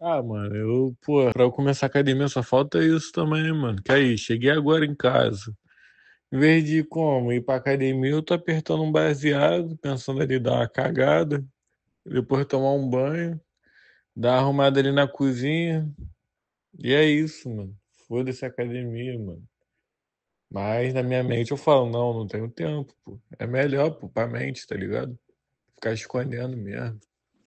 Ah, mano, eu, pô, pra eu começar a academia só falta isso também, né, mano. Que aí, cheguei agora em casa. Em vez de como? Ir pra academia, eu tô apertando um baseado, pensando ali dar uma cagada, depois tomar um banho, dar uma arrumada ali na cozinha. E é isso, mano. Foda-se a academia, mano. Mas na minha mente eu falo, não, não tenho tempo, pô. É melhor, pô, pra mente, tá ligado? Ficar escondendo mesmo.